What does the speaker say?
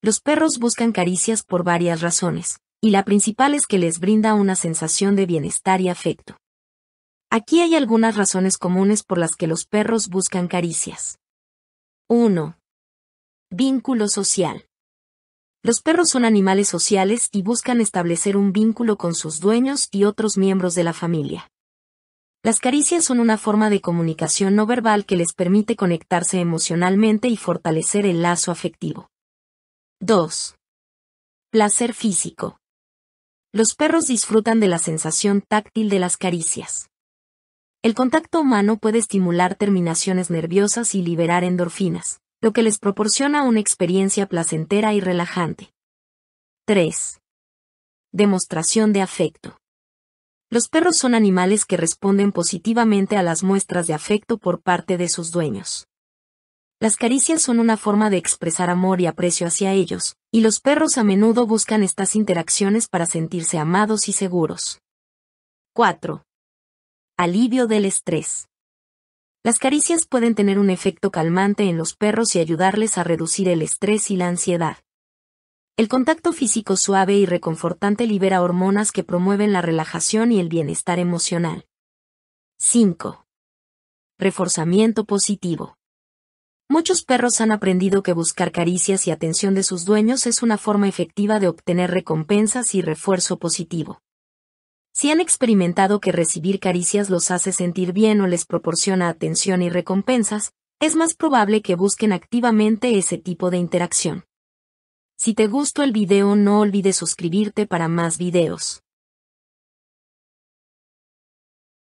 Los perros buscan caricias por varias razones, y la principal es que les brinda una sensación de bienestar y afecto. Aquí hay algunas razones comunes por las que los perros buscan caricias. 1. Vínculo social. Los perros son animales sociales y buscan establecer un vínculo con sus dueños y otros miembros de la familia. Las caricias son una forma de comunicación no verbal que les permite conectarse emocionalmente y fortalecer el lazo afectivo. 2. Placer físico. Los perros disfrutan de la sensación táctil de las caricias. El contacto humano puede estimular terminaciones nerviosas y liberar endorfinas, lo que les proporciona una experiencia placentera y relajante. 3. Demostración de afecto. Los perros son animales que responden positivamente a las muestras de afecto por parte de sus dueños. Las caricias son una forma de expresar amor y aprecio hacia ellos, y los perros a menudo buscan estas interacciones para sentirse amados y seguros. 4. Alivio del estrés. Las caricias pueden tener un efecto calmante en los perros y ayudarles a reducir el estrés y la ansiedad. El contacto físico suave y reconfortante libera hormonas que promueven la relajación y el bienestar emocional. 5. Reforzamiento positivo. Muchos perros han aprendido que buscar caricias y atención de sus dueños es una forma efectiva de obtener recompensas y refuerzo positivo. Si han experimentado que recibir caricias los hace sentir bien o les proporciona atención y recompensas, es más probable que busquen activamente ese tipo de interacción. Si te gustó el video no olvides suscribirte para más videos.